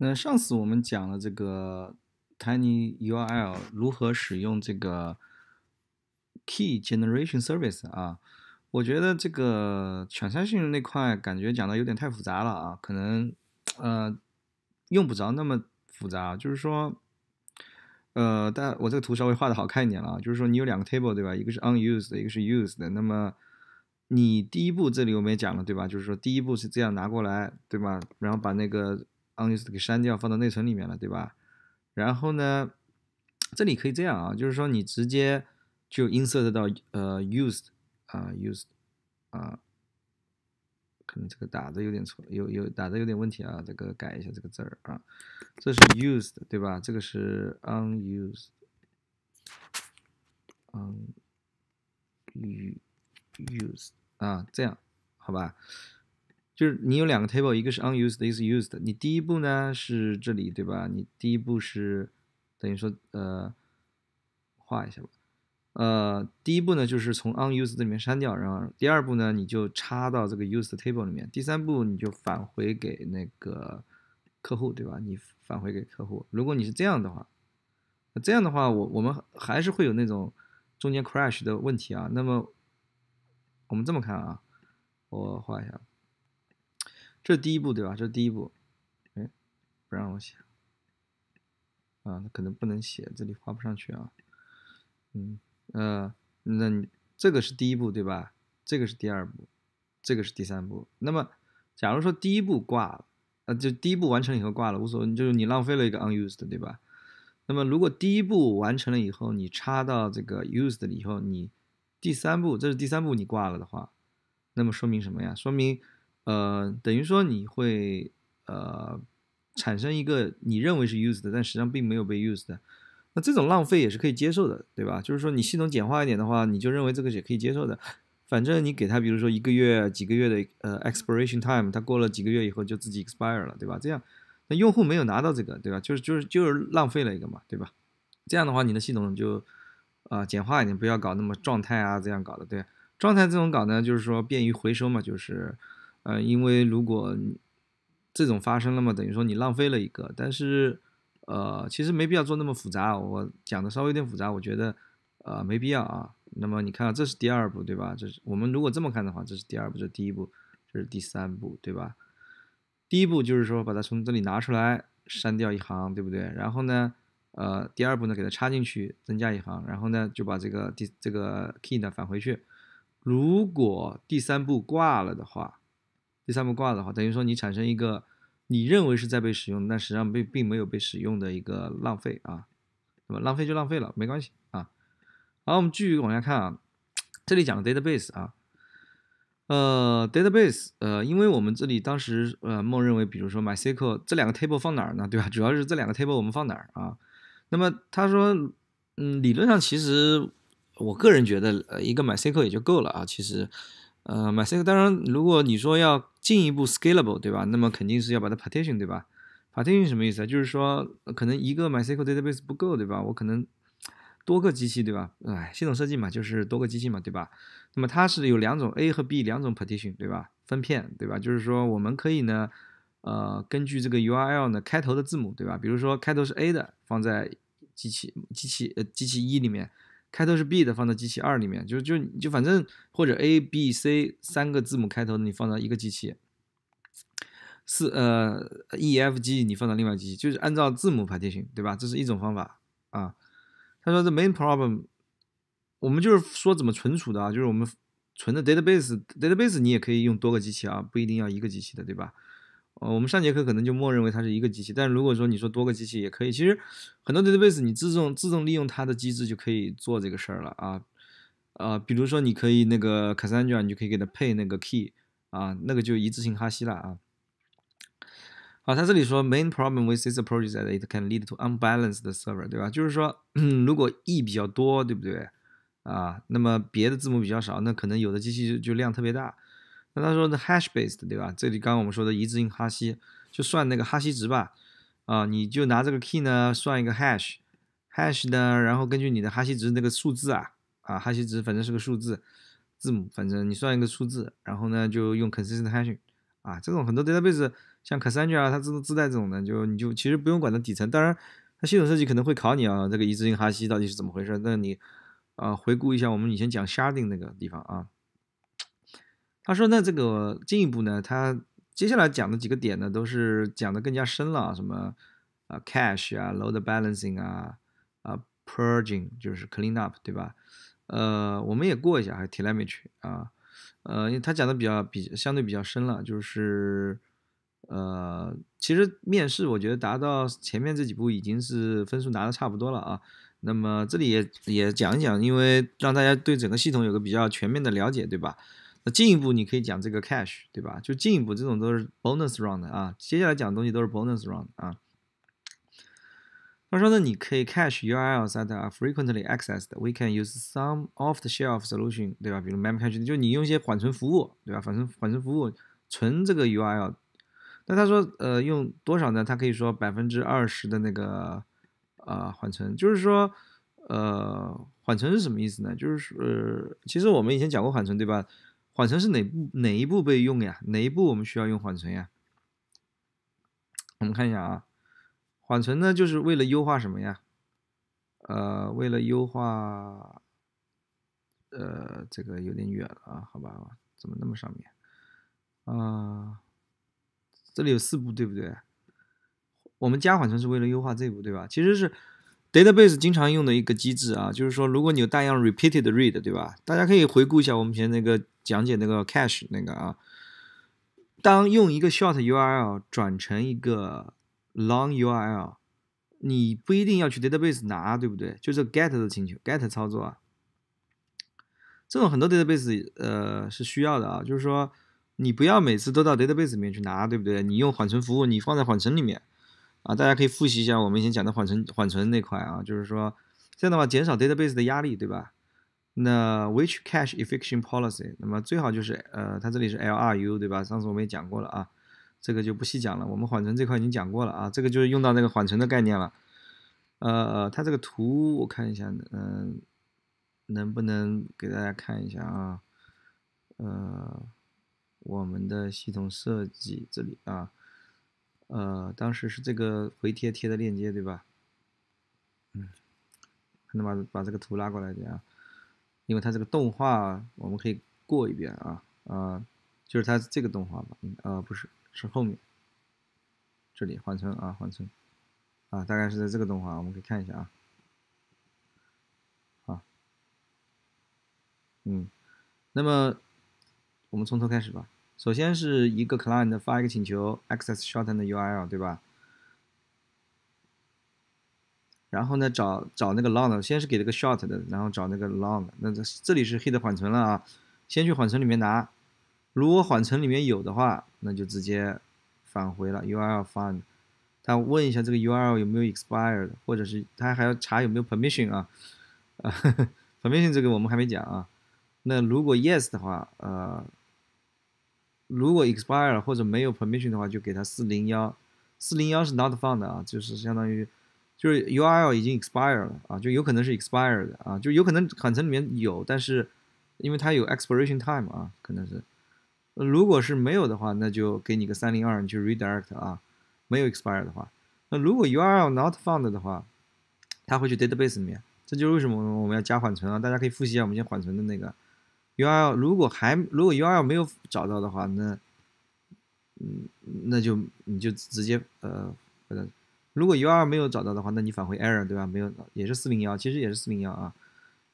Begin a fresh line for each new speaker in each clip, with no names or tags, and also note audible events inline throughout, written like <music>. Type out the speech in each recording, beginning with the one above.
那上次我们讲了这个 Tiny U R L 如何使用这个 Key Generation Service 啊，我觉得这个全全性那块感觉讲的有点太复杂了啊，可能呃用不着那么复杂。就是说，呃，但我这个图稍微画的好看一点了，就是说你有两个 Table 对吧？一个是 Unused，一个是 Used。那么你第一步这里我们也讲了对吧？就是说第一步是这样拿过来对吧？然后把那个 unused 给删掉，放到内存里面了，对吧？然后呢，这里可以这样啊，就是说你直接就 insert 到呃 used 啊 used 啊，可能这个打的有点错，有有打的有点问题啊，这个改一下这个字儿啊，这是 used 对吧？这个是 unused，unused 啊，这样好吧？就是你有两个 table，一个是 unused，一个是 used。你第一步呢是这里对吧？你第一步是，等于说呃，画一下吧。呃，第一步呢就是从 unused 里面删掉，然后第二步呢你就插到这个 used table 里面，第三步你就返回给那个客户对吧？你返回给客户。如果你是这样的话，这样的话我我们还是会有那种中间 crash 的问题啊。那么我们这么看啊，我画一下。这是第一步，对吧？这是第一步，哎，不让我写啊，他可能不能写，这里画不上去啊。嗯呃，那你这个是第一步，对吧？这个是第二步，这个是第三步。那么，假如说第一步挂了，呃，就第一步完成以后挂了，无所谓，就是你浪费了一个 unused，对吧？那么，如果第一步完成了以后，你插到这个 used 以后，你第三步，这是第三步，你挂了的话，那么说明什么呀？说明。呃，等于说你会呃产生一个你认为是 used 的，但实际上并没有被 used 的，那这种浪费也是可以接受的，对吧？就是说你系统简化一点的话，你就认为这个也可以接受的，反正你给他比如说一个月、几个月的呃 expiration time，他过了几个月以后就自己 expire 了，对吧？这样，那用户没有拿到这个，对吧？就是就是就是浪费了一个嘛，对吧？这样的话你的系统就啊简化一点，不要搞那么状态啊这样搞的，对状态这种搞呢，就是说便于回收嘛，就是。呃，因为如果这种发生了嘛，等于说你浪费了一个。但是，呃，其实没必要做那么复杂。我讲的稍微有点复杂，我觉得呃没必要啊。那么你看，这是第二步对吧？这是我们如果这么看的话，这是第二步，这第一步，这是第三步对吧？第一步就是说把它从这里拿出来，删掉一行，对不对？然后呢，呃，第二步呢，给它插进去，增加一行。然后呢，就把这个第这个 key 呢返回去。如果第三步挂了的话，第三步挂的话，等于说你产生一个你认为是在被使用，但实际上被并没有被使用的一个浪费啊，那么浪费就浪费了，没关系啊。好，我们继续往下看啊，这里讲 database 啊，呃，database 呃，因为我们这里当时呃，默认为，比如说 MySQL 这两个 table 放哪儿呢？对吧？主要是这两个 table 我们放哪儿啊？那么他说，嗯，理论上其实我个人觉得，呃，一个 MySQL 也就够了啊，其实。呃，MySQL 当然，如果你说要进一步 scalable，对吧？那么肯定是要把它 partition，对吧？partition 什么意思啊？就是说可能一个 MySQL database 不够，对吧？我可能多个机器，对吧？哎，系统设计嘛，就是多个机器嘛，对吧？那么它是有两种 A 和 B 两种 partition，对吧？分片，对吧？就是说我们可以呢，呃，根据这个 URL 呢开头的字母，对吧？比如说开头是 A 的，放在机器、机器、呃、机器一里面。开头是 B 的放到机器二里面，就就就反正或者 A、B、C 三个字母开头的你放到一个机器，四呃 E、F、G 你放到另外机器，就是按照字母排列型，对吧？这是一种方法啊。他说这 main problem，我们就是说怎么存储的啊？就是我们存的 database database 你也可以用多个机器啊，不一定要一个机器的对吧？哦，我们上节课可能就默认为它是一个机器，但是如果说你说多个机器也可以，其实很多 database 你自动自动利用它的机制就可以做这个事儿了啊，呃，比如说你可以那个 Cassandra，你就可以给它配那个 key 啊，那个就一致性哈希了啊。好，他这里说 main problem with this approach is that it can lead to unbalanced server，对吧？就是说如果 e 比较多，对不对啊？那么别的字母比较少，那可能有的机器就就量特别大。他说的 hash based 对吧？这里刚刚我们说的一致性哈希，就算那个哈希值吧。啊，你就拿这个 key 呢算一个 hash，hash 呢，然后根据你的哈希值那个数字啊，啊，哈希值反正是个数字，字母反正你算一个数字，然后呢就用 consistent hashing。啊，这种很多 database 像 Cassandra 啊，它自动自带这种的，就你就其实不用管它底层。当然，它系统设计可能会考你啊，这个一致性哈希到底是怎么回事？那你啊回顾一下我们以前讲 Sharding 那个地方啊。他说：“那这个进一步呢？他接下来讲的几个点呢，都是讲的更加深了。什么啊 c a s h 啊，Load Balancing 啊，啊，Purging 就是 Clean Up，对吧？呃，我们也过一下，还有 Telemetry 啊，呃，因为他讲的比较比相对比较深了。就是呃，其实面试我觉得达到前面这几步已经是分数拿的差不多了啊。那么这里也也讲一讲，因为让大家对整个系统有个比较全面的了解，对吧？”那进一步，你可以讲这个 cash，对吧？就进一步，这种都是 bonus round 啊。接下来讲的东西都是 bonus round 啊。他说呢，你可以 cache URLs that are frequently accessed。We can use some off-the-shelf solution，对吧？比如 memcache，就你用一些缓存服务，对吧？缓存缓存服务存这个 URL。那他说，呃，用多少呢？他可以说百分之二十的那个啊缓存，就是说，呃，缓存是什么意思呢？就是说，其实我们以前讲过缓存，对吧？缓存是哪哪一步被用呀？哪一步我们需要用缓存呀？我们看一下啊，缓存呢，就是为了优化什么呀？呃，为了优化，呃，这个有点远了啊，好吧，怎么那么上面？啊，这里有四步对不对？我们加缓存是为了优化这步对吧？其实是。Database 经常用的一个机制啊，就是说，如果你有大量 repeated read，对吧？大家可以回顾一下我们前那个讲解那个 cache 那个啊。当用一个 short URL 转成一个 long URL，你不一定要去 database 拿，对不对？就是 get 的请求，get 操作啊。这种很多 database 呃是需要的啊，就是说你不要每次都到 database 里面去拿，对不对？你用缓存服务，你放在缓存里面。啊，大家可以复习一下我们以前讲的缓存缓存那块啊，就是说这样的话减少 database 的压力，对吧？那 which cache e f i c t i o n policy？那么最好就是呃，它这里是 LRU，对吧？上次我们也讲过了啊，这个就不细讲了。我们缓存这块已经讲过了啊，这个就是用到那个缓存的概念了。呃，它这个图我看一下，嗯，能不能给大家看一下啊？呃，我们的系统设计这里啊。呃，当时是这个回贴贴的链接对吧？嗯，能把把这个图拉过来点啊，因为它这个动画我们可以过一遍啊啊，就是它这个动画吧，啊不是，是后面这里缓存啊缓存啊，大概是在这个动画我们可以看一下啊啊，嗯，那么我们从头开始吧。首先是一个 client 发一个请求 access short e n 的 URL，对吧？然后呢，找找那个 long 的，先是给了个 short 的，然后找那个 long。那这这里是 hit 缓存了啊，先去缓存里面拿。如果缓存里面有的话，那就直接返回了 URL f i u n d 他问一下这个 URL 有没有 expired，或者是他还要查有没有 permission 啊？啊，<laughs> <laughs> permission 这个我们还没讲啊。那如果 yes 的话，呃。如果 expire 或者没有 permission 的话，就给它401，401是 not found 啊，就是相当于就是 URL 已经 expire 了啊，就有可能是 expire 的啊，就有可能缓存里面有，但是因为它有 expiration time 啊，可能是。如果是没有的话，那就给你个302，你去 redirect 啊。没有 expire 的话，那如果 URL not found 的话，它会去 database 里面，这就是为什么我们要加缓存啊。大家可以复习一下我们先缓存的那个。U R L 如果还如果 U R L 没有找到的话，那，嗯，那就你就直接呃，如果 U R L 没有找到的话，那你返回 error 对吧？没有也是四零幺，其实也是四零幺啊。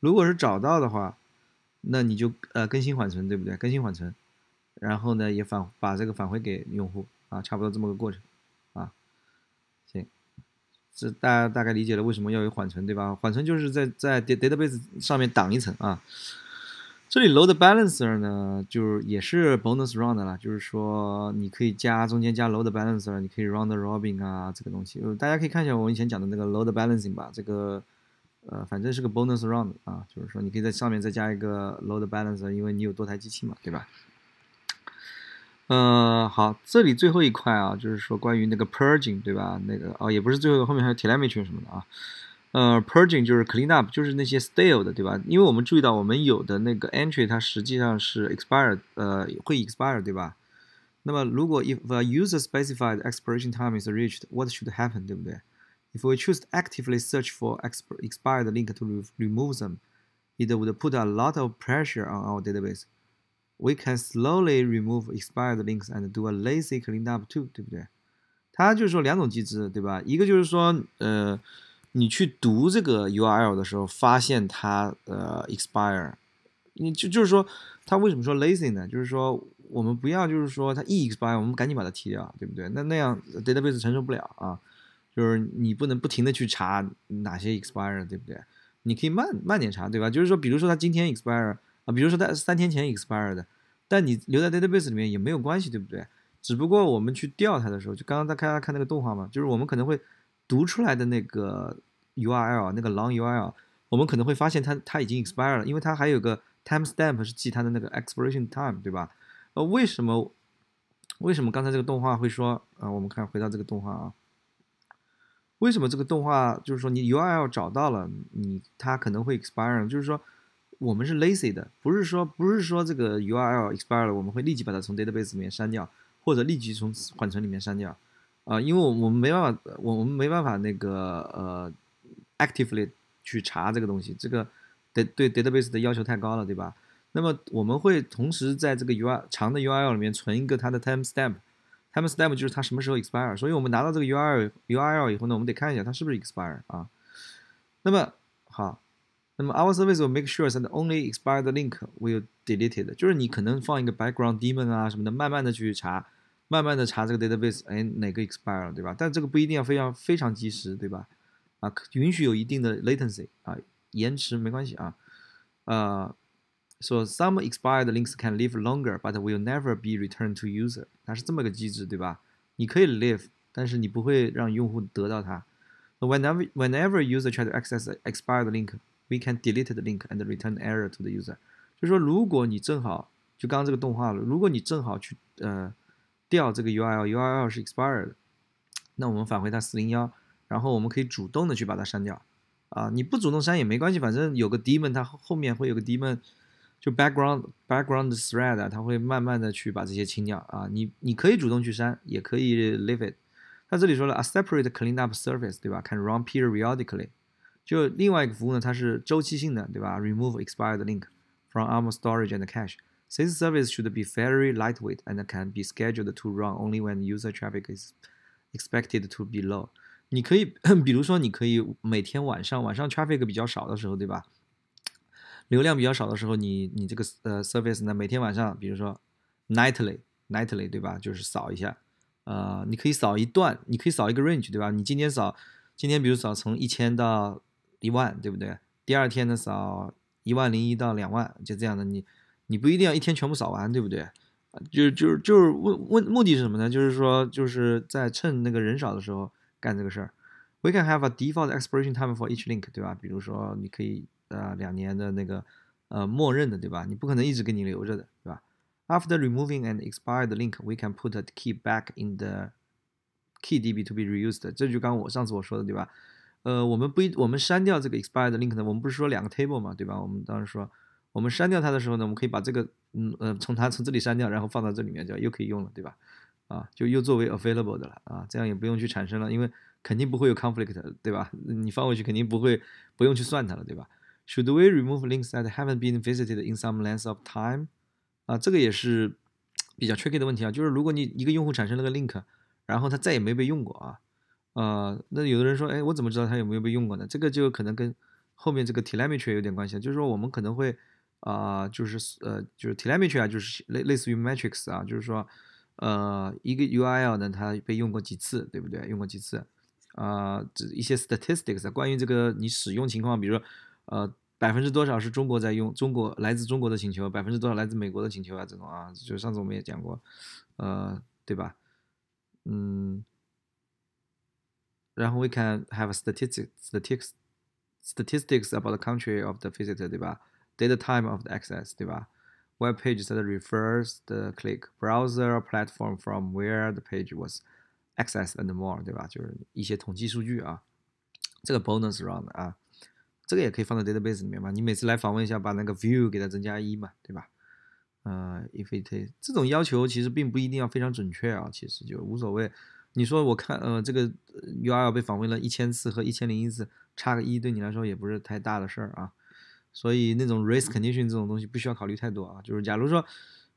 如果是找到的话，那你就呃更新缓存对不对？更新缓存，然后呢也返把这个返回给用户啊，差不多这么个过程啊。行，这大家大概理解了为什么要有缓存对吧？缓存就是在在 data base 上面挡一层啊。这里 load balancer 呢，就是也是 bonus round 了，就是说你可以加中间加 load balancer，你可以 round robin 啊，这个东西，大家可以看一下我以前讲的那个 load balancing 吧，这个，呃，反正是个 bonus round 啊，就是说你可以在上面再加一个 load balancer，因为你有多台机器嘛，对吧？呃，好，这里最后一块啊，就是说关于那个 purging 对吧？那个哦，也不是最后，后面还有 telemetry 什么的啊。呃，purging 就是 clean up，就是那些 stale 的，对吧？因为我们注意到我们有的那个 entry 它实际上是 expire，呃，会 expire，对吧？那么如果 if a user specified expiration time is reached，what should happen，对不对？If we choose to actively search for expired link to remove them。it would put a lot of pressure on our database. We can slowly remove expired links and do a lazy cleanup too，对不对？它就是说两种机制，对吧？一个就是说，呃，你去读这个 URL 的时候，发现它呃 expire，你就就是说它为什么说 lazy 呢？就是说我们不要就是说它 e expire，我们赶紧把它踢掉，对不对？那那样 database 承受不了啊，就是你不能不停的去查哪些 expire，对不对？你可以慢慢点查，对吧？就是说，比如说它今天 expire 啊，比如说它三天前 expire 的，但你留在 database 里面也没有关系，对不对？只不过我们去调它的时候，就刚刚在看看那个动画嘛，就是我们可能会。读出来的那个 URL，那个 long URL，我们可能会发现它它已经 expired 了，因为它还有个 timestamp 是记它的那个 expiration time，对吧？呃，为什么为什么刚才这个动画会说啊？我们看回到这个动画啊，为什么这个动画就是说你 URL 找到了，你它可能会 e x p i r e 就是说我们是 lazy 的，不是说不是说这个 URL expired，我们会立即把它从 database 里面删掉，或者立即从缓存里面删掉。啊，因为我们我们没办法，我们我们没办法那个呃，actively 去查这个东西，这个对对 database 的要求太高了，对吧？那么我们会同时在这个 url 长的 url 里面存一个它的 time stamp，time stamp 就是它什么时候 expire，所以我们拿到这个 url url 以后呢，我们得看一下它是不是 expire 啊。那么好，那么 our service will make sure that only expired link will deleted，就是你可能放一个 background demon 啊什么的，慢慢的去查。慢慢的查这个 database，哎，哪个 expired，对吧？但这个不一定要非常非常及时，对吧？啊，允许有一定的 latency，啊，延迟没关系啊。呃，说 some expired links can live longer，but will never be returned to user，它是这么个机制，对吧？你可以 live，但是你不会让用户得到它。Whenever whenever user try to access expired link，we can delete the link and return error to the user。就是说，如果你正好就刚这个动画了，如果你正好去呃。掉这个 URL，URL 是 expired 的，那我们返回它401，然后我们可以主动的去把它删掉，啊，你不主动删也没关系，反正有个 daemon，它后面会有个 daemon，就 background background thread 啊，它会慢慢的去把这些清掉啊，你你可以主动去删，也可以 leave it。它这里说了，a separate clean up surface，对吧？看 run periodically，就另外一个服务呢，它是周期性的，对吧？Remove expired link from o u r storage and cache。This service should be very lightweight and can be scheduled to run only when user traffic is expected to be low。你可以比如说，你可以每天晚上晚上 traffic 比较少的时候，对吧？流量比较少的时候，你你这个呃 service 呢，每天晚上比如说 nightly nightly 对吧？就是扫一下，呃，你可以扫一段，你可以扫一个 range 对吧？你今天扫，今天比如扫从一千到一万，对不对？第二天呢扫一万零一到两万，就这样的你。你不一定要一天全部扫完，对不对？就就是就是问问目的是什么呢？就是说，就是在趁那个人少的时候干这个事儿。We can have a default expiration time for each link，对吧？比如说，你可以呃两年的那个呃默认的，对吧？你不可能一直给你留着的，对吧？After removing an expired link，we can put a key back in the key DB to be reused。这就刚我上次我说的，对吧？呃，我们不一我们删掉这个 expired link 呢？我们不是说两个 table 嘛，对吧？我们当时说。我们删掉它的时候呢，我们可以把这个，嗯呃，从它从这里删掉，然后放到这里面就又可以用了，对吧？啊，就又作为 available 的了啊，这样也不用去产生了，因为肯定不会有 conflict，对吧？<laughs> 你放回去肯定不会，不用去算它了，对吧？Should we remove links that haven't been visited in some length of time？啊，这个也是 <tsk> 比较 tricky 的问题啊，就是如果你一个用户产生了个 link，然后它再也没被用过啊，呃，那有的人说，哎，我怎么知道它有没有被用过呢？这个就可能跟后面这个 telemetry 有点关系啊，就是说我们可能会。啊，就是呃，就是 telemetry 啊，就是类类似于 metrics 啊，就是说，呃，一个 URL 呢，它被用过几次，对不对？用过几次啊？一些 statistics 关于这个你使用情况，比如说，呃，百分之多少是中国在用，中国来自中国的请求，百分之多少来自美国的请求啊？这种啊，就上次我们也讲过，呃，对吧？嗯，然后 we can have statistics statistics statistics about the country of the visitor，对吧？Data time of the access，对吧？Web page that refers the click browser platform from where the page was accessed and more，对吧？就是一些统计数据啊。这个 bonus round 啊，这个也可以放在 database 里面嘛。你每次来访问一下，把那个 view 给它增加一嘛，对吧？呃，if it is 这种要求其实并不一定要非常准确啊，其实就无所谓。你说我看呃这个 URL 被访问了1000次和1001次，差个一，对你来说也不是太大的事儿啊。所以那种 race condition 这种东西不需要考虑太多啊，就是假如说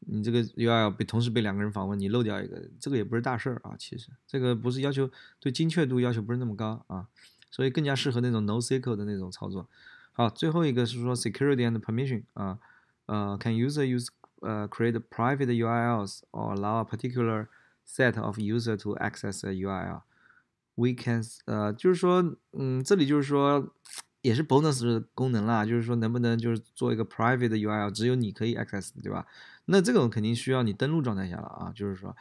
你这个 URL 被同时被两个人访问，你漏掉一个，这个也不是大事儿啊。其实这个不是要求对精确度要求不是那么高啊，所以更加适合那种 no s q l 的那种操作。好，最后一个是说 security and permission 啊，呃，can user use 呃 create private URLs or allow a particular set of u s e r to access a URL？We can 呃，就是说，嗯，这里就是说。也是 bonus 功能啦，就是说能不能就是做一个 private 的 URL，只有你可以 access，对吧？那这种肯定需要你登录状态下了啊，就是说，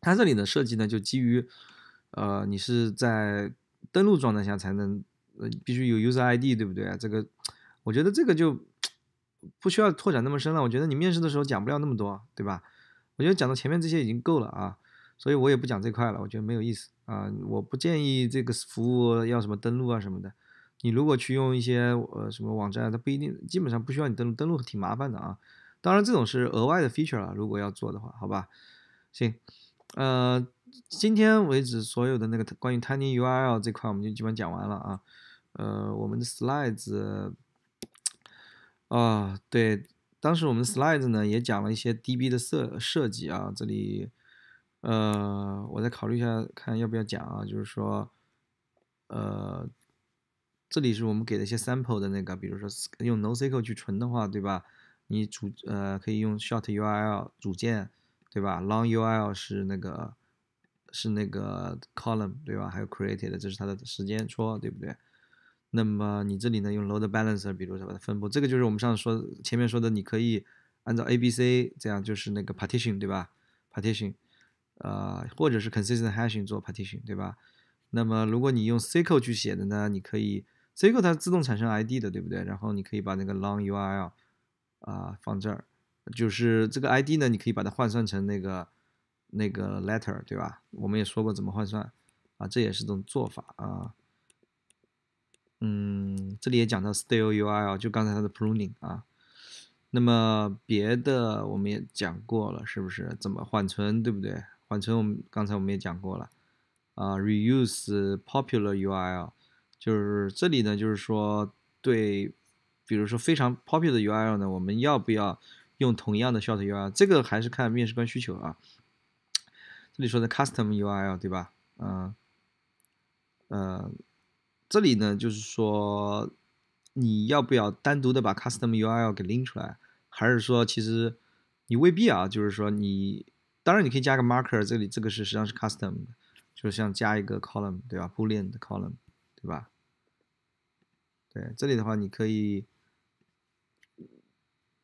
它这里的设计呢，就基于呃你是在登录状态下才能，呃，必须有 user ID，对不对？这个我觉得这个就不需要拓展那么深了，我觉得你面试的时候讲不了那么多，对吧？我觉得讲到前面这些已经够了啊，所以我也不讲这块了，我觉得没有意思啊，我不建议这个服务要什么登录啊什么的。你如果去用一些呃什么网站，它不一定基本上不需要你登录，登录挺麻烦的啊。当然，这种是额外的 feature 了。如果要做的话，好吧，行，呃，今天为止所有的那个关于 Tiny URL 这块，我们就基本讲完了啊。呃，我们的 slides 啊，对，当时我们 slides 呢也讲了一些 DB 的设设计啊。这里呃，我再考虑一下看要不要讲啊，就是说呃。这里是我们给的一些 sample 的那个，比如说用 NoSQL 去存的话，对吧？你主呃可以用 Short URL 组件，对吧？Long URL 是那个是那个 column，对吧？还有 Created，这是它的时间戳，对不对？那么你这里呢，用 Load Balancer，比如说把它分布，这个就是我们上次说前面说的，你可以按照 A、B、C 这样，就是那个 Partition，对吧？Partition，呃，或者是 Consistent Hashing 做 Partition，对吧？那么如果你用 SQL 去写的呢，你可以。c q 它自动产生 ID 的，对不对？然后你可以把那个 long URL 啊放这儿，就是这个 ID 呢，你可以把它换算成那个那个 letter，对吧？我们也说过怎么换算啊，这也是种做法啊。嗯，这里也讲到 s t a e URL，就刚才它的 pruning 啊。那么别的我们也讲过了，是不是？怎么缓存，对不对？缓存我们刚才我们也讲过了啊，reuse popular URL。就是这里呢，就是说，对，比如说非常 popular 的 URL 呢，我们要不要用同样的 short URL？这个还是看面试官需求啊。这里说的 custom URL 对吧？嗯，呃，这里呢就是说，你要不要单独的把 custom URL 给拎出来？还是说，其实你未必啊？就是说，你当然你可以加个 marker，这里这个是实际上是 custom 就是像加一个 column 对吧？Boolean column。对吧？对这里的话，你可以，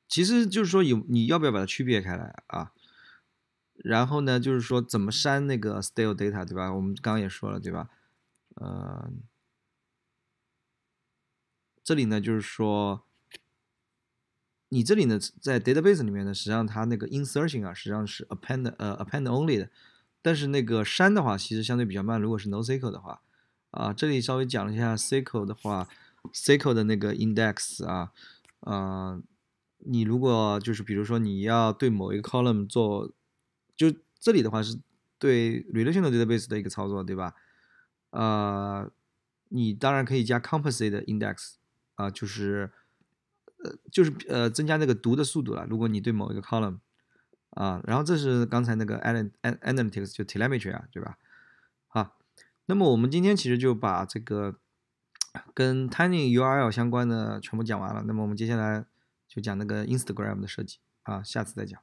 其实就是说有你要不要把它区别开来啊？然后呢，就是说怎么删那个 style data，对吧？我们刚刚也说了，对吧？呃，这里呢，就是说，你这里呢，在 database 里面呢，实际上它那个 inserting 啊，实际上是 append 呃，append only 的，但是那个删的话，其实相对比较慢，如果是 no c q c l e 的话。啊，这里稍微讲一下 SQL 的话，SQL 的那个 index 啊，啊，你如果就是比如说你要对某一个 column 做，就这里的话是对 relational database 的一个操作，对吧？啊，你当然可以加 composite 的 index，啊，就是呃就是呃增加那个读的速度了。如果你对某一个 column，啊，然后这是刚才那个 an analytics 就 telemetry 啊，对吧？那么我们今天其实就把这个跟 Tiny URL 相关的全部讲完了。那么我们接下来就讲那个 Instagram 的设计啊，下次再讲。